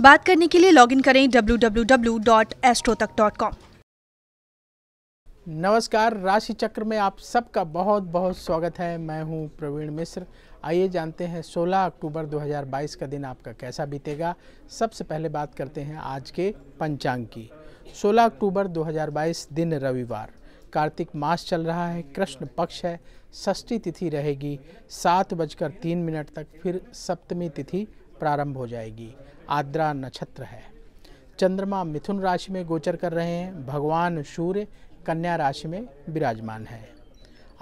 बात करने के लिए लॉगिन करें www.astrotak.com नमस्कार राशि चक्र में आप सबका बहुत बहुत स्वागत है मैं हूं प्रवीण मिश्र आइए जानते हैं 16 अक्टूबर 2022 का दिन आपका कैसा बीतेगा सबसे पहले बात करते हैं आज के पंचांग की 16 अक्टूबर 2022 दिन रविवार कार्तिक मास चल रहा है कृष्ण पक्ष है षष्ठी तिथि रहेगी सात बजकर तीन मिनट तक फिर सप्तमी तिथि प्रारंभ हो जाएगी आद्रा नक्षत्र है चंद्रमा मिथुन राशि में गोचर कर रहे हैं भगवान सूर्य कन्या राशि में विराजमान है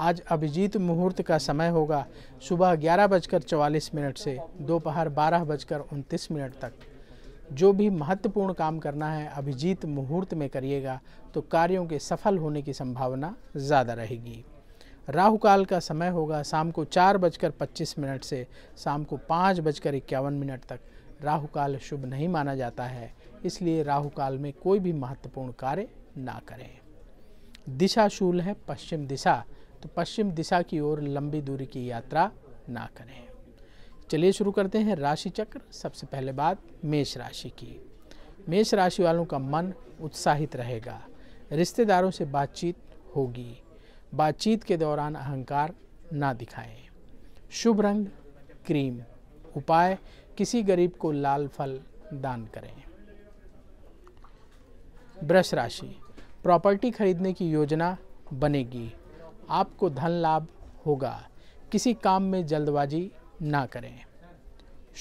आज अभिजीत मुहूर्त का समय होगा सुबह ग्यारह बजकर चवालीस मिनट से दोपहर बारह बजकर उनतीस मिनट तक जो भी महत्वपूर्ण काम करना है अभिजीत मुहूर्त में करिएगा तो कार्यों के सफल होने की संभावना ज़्यादा रहेगी राहु काल का समय होगा शाम को चार बजकर पच्चीस मिनट से शाम को पाँच बजकर इक्यावन मिनट तक राहु काल शुभ नहीं माना जाता है इसलिए राहु काल में कोई भी महत्वपूर्ण कार्य ना करें दिशा शूल है पश्चिम दिशा तो पश्चिम दिशा की ओर लंबी दूरी की यात्रा ना करें चलिए शुरू करते हैं राशि चक्र सबसे पहले बात मेष राशि की मेष राशि वालों का मन उत्साहित रहेगा रिश्तेदारों से बातचीत होगी बातचीत के दौरान अहंकार ना दिखाएं शुभ रंग क्रीम उपाय किसी गरीब को लाल फल दान करें ब्रश राशि प्रॉपर्टी खरीदने की योजना बनेगी आपको धन लाभ होगा किसी काम में जल्दबाजी ना करें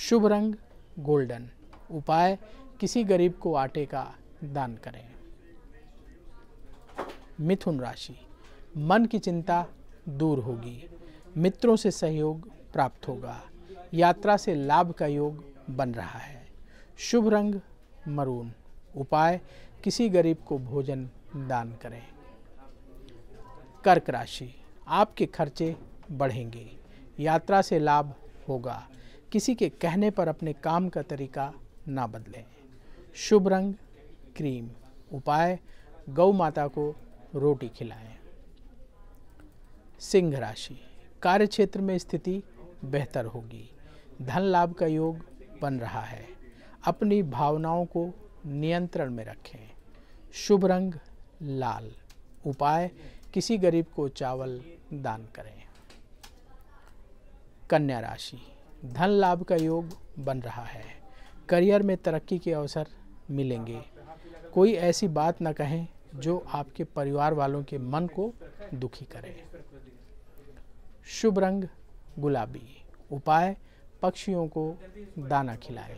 शुभ रंग गोल्डन उपाय किसी गरीब को आटे का दान करें मिथुन राशि मन की चिंता दूर होगी मित्रों से सहयोग प्राप्त होगा यात्रा से लाभ का योग बन रहा है शुभ रंग मरून उपाय किसी गरीब को भोजन दान करें कर्क राशि आपके खर्चे बढ़ेंगे यात्रा से लाभ होगा किसी के कहने पर अपने काम का तरीका ना बदलें शुभ रंग क्रीम उपाय गौ माता को रोटी खिलाएं सिंह राशि कार्य क्षेत्र में स्थिति बेहतर होगी धन लाभ का योग बन रहा है अपनी भावनाओं को नियंत्रण में रखें शुभ रंग लाल उपाय किसी गरीब को चावल दान करें कन्या राशि धन लाभ का योग बन रहा है करियर में तरक्की के अवसर मिलेंगे कोई ऐसी बात न कहें जो आपके परिवार वालों के मन को दुखी करें शुभ रंग गुलाबी उपाय पक्षियों को दाना खिलाएं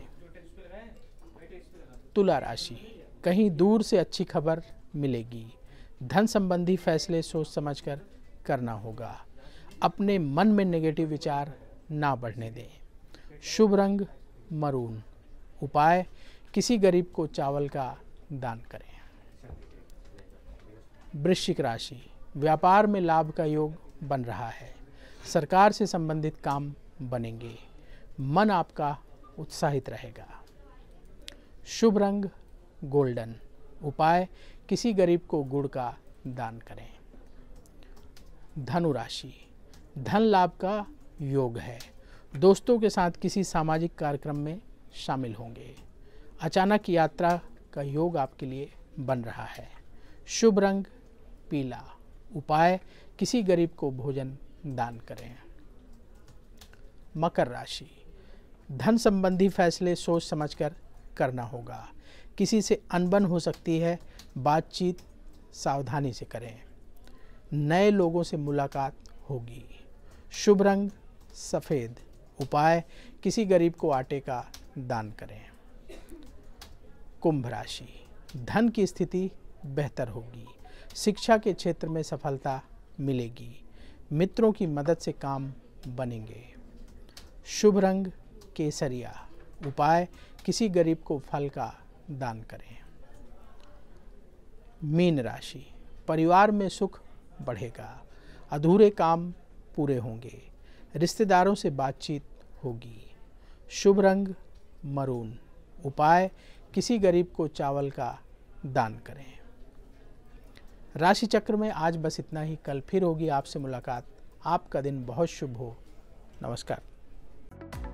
तुला राशि कहीं दूर से अच्छी खबर मिलेगी धन संबंधी फैसले सोच समझकर करना होगा अपने मन में नेगेटिव विचार ना बढ़ने दें शुभ रंग मरून उपाय किसी गरीब को चावल का दान करें वृश्चिक राशि व्यापार में लाभ का योग बन रहा है सरकार से संबंधित काम बनेंगे मन आपका उत्साहित रहेगा शुभ रंग गोल्डन उपाय किसी गरीब को गुड़ का दान करें धनु राशि धन लाभ का योग है दोस्तों के साथ किसी सामाजिक कार्यक्रम में शामिल होंगे अचानक यात्रा का योग आपके लिए बन रहा है शुभ रंग पीला उपाय किसी गरीब को भोजन दान करें मकर राशि धन संबंधी फैसले सोच समझकर करना होगा किसी से अनबन हो सकती है बातचीत सावधानी से करें नए लोगों से मुलाकात होगी शुभ रंग सफ़ेद उपाय किसी गरीब को आटे का दान करें कुंभ राशि धन की स्थिति बेहतर होगी शिक्षा के क्षेत्र में सफलता मिलेगी मित्रों की मदद से काम बनेंगे शुभ रंग केसरिया उपाय किसी गरीब को फल का दान करें मीन राशि परिवार में सुख बढ़ेगा अधूरे काम पूरे होंगे रिश्तेदारों से बातचीत होगी शुभ रंग मरून उपाय किसी गरीब को चावल का दान करें राशि चक्र में आज बस इतना ही कल फिर होगी आपसे मुलाकात आपका दिन बहुत शुभ हो नमस्कार